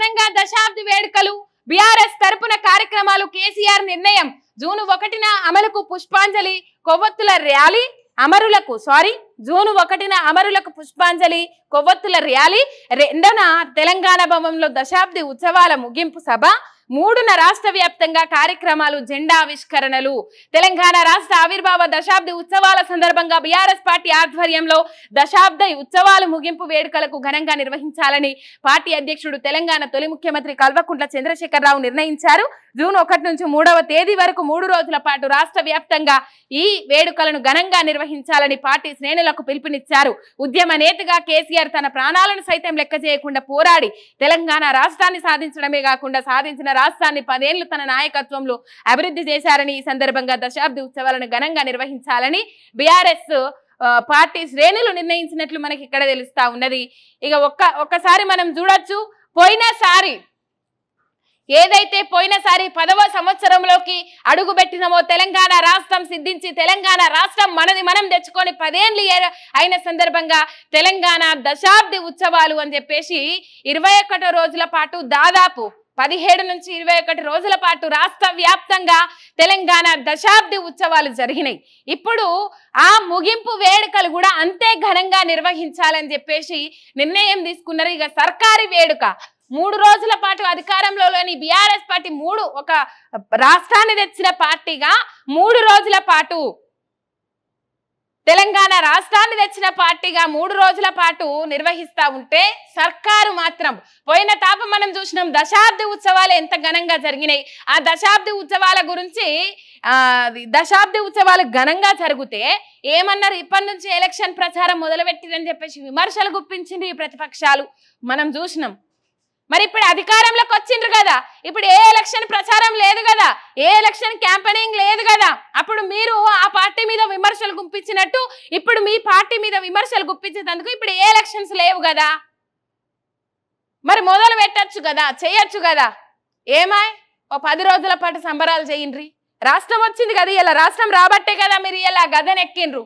ఘనంగా దశాబ్ది వేడుకలు బీఆర్ఎస్ తరపున కార్యక్రమాలు కేసీఆర్ నిర్ణయం జూను ఒకటిన అమలుకు పుష్పాంజలి కొవ్వొత్తుల ర్యాలీ అమరులకు సారీ జూను ఒకటిన అమరులకు పుష్పాంజలి కొవ్వొత్తుల ర్యాలీ రెండన తెలంగాణ భవనంలో దశాబ్ది ఉత్సవాల ముగింపు సభ మూడున రాష్ట్ర వ్యాప్తంగా కార్యక్రమాలు జెండా ఆవిష్కరణలు తెలంగాణ రాష్ట్ర ఆవిర్భావ దశాబ్ది ఉత్సవాల సందర్భంగా బీఆర్ఎస్ పార్టీ ఆధ్వర్యంలో దశాబ్ద ఉత్సవాలు ముగింపు వేడుకలకు ఘనంగా నిర్వహించాలని పార్టీ అధ్యక్షుడు తెలంగాణ తొలి ముఖ్యమంత్రి కల్వకుంట్ల చంద్రశేఖరరావు నిర్ణయించారు జూన్ ఒకటి నుంచి మూడవ తేదీ వరకు మూడు రోజుల పాటు రాష్ట్ర వ్యాప్తంగా ఈ వేడుకలను ఘనంగా నిర్వహించాలని పార్టీ శ్రేణులకు పిలుపునిచ్చారు ఉద్యమ నేతగా కేసీఆర్ తన ప్రాణాలను సైతం లెక్క చేయకుండా పోరాడి తెలంగాణ రాష్ట్రాన్ని సాధించడమే కాకుండా సాధించిన రాష్ట్రాన్ని పదేళ్లు తన నాయకత్వంలో అభివృద్ధి చేశారని ఈ సందర్భంగా దశాబ్ది ఉత్సవాలను ఘనంగా నిర్వహించాలని బీఆర్ఎస్ పార్టీ శ్రేణులు నిర్ణయించినట్లు మనకి ఇక్కడ తెలుస్తా ఉన్నది ఇక ఒక్క ఒక్కసారి మనం చూడొచ్చు పోయినసారి ఏదైతే పోయినసారి పదవ సంవత్సరంలోకి పెట్టినమో తెలంగాణ రాష్ట్రం సిద్ధించి తెలంగాణ రాష్ట్రం మనది మనం తెచ్చుకొని పదేళ్ళు అయిన సందర్భంగా తెలంగాణ దశాబ్ది ఉత్సవాలు అని చెప్పేసి ఇరవై రోజుల పాటు దాదాపు పదిహేడు నుంచి ఇరవై ఒకటి రోజుల పాటు రాష్ట్ర వ్యాప్తంగా తెలంగాణ దశాబ్ది ఉత్సవాలు జరిగినాయి ఇప్పుడు ఆ ముగింపు వేడుకలు కూడా అంతే ఘనంగా నిర్వహించాలని చెప్పేసి నిర్ణయం తీసుకున్నారు ఇక సర్కారీ వేడుక మూడు రోజుల పాటు అధికారంలోని బీఆర్ఎస్ పార్టీ మూడు ఒక రాష్ట్రాన్ని తెచ్చిన పార్టీగా మూడు రోజుల పాటు తెలంగాణ రాష్ట్రాన్ని తెచ్చిన పార్టీగా మూడు రోజుల పాటు నిర్వహిస్తా ఉంటే సర్కారు మాత్రం పోయిన తాప మనం చూసినాం దశాబ్ది ఉత్సవాలు ఎంత ఘనంగా జరిగినాయి ఆ దశాబ్ది ఉత్సవాల గురించి దశాబ్ది ఉత్సవాలు ఘనంగా జరిగితే ఏమన్నారు ఇప్పటి నుంచి ఎలక్షన్ ప్రచారం మొదలుపెట్టిరని చెప్పేసి విమర్శలు గుప్పించింది ఈ ప్రతిపక్షాలు మనం చూసినాం మరి ఇప్పుడు అధికారంలోకి వచ్చిండ్రు కదా ఇప్పుడు ఏ ఎలక్షన్ ప్రచారం లేదు కదా ఏ ఎలక్షన్ క్యాంపెయినింగ్ లేదు కదా అప్పుడు మీరు పార్టీ మీద విమర్శలు గుప్పించినట్టు ఇప్పుడు మీ పార్టీ మీద విమర్శలు గుప్పించేందుకు ఇప్పుడు ఏ ఎలక్షన్స్ లేవు కదా మరి మొదలు పెట్టచ్చు కదా చేయొచ్చు కదా ఏమాయ్ ఓ పది రోజుల పాటు సంబరాలు చేయండి రాష్ట్రం వచ్చింది కదా ఇలా రాష్ట్రం రాబట్టే కదా మీరు ఇలా గదనెక్కిండ్రు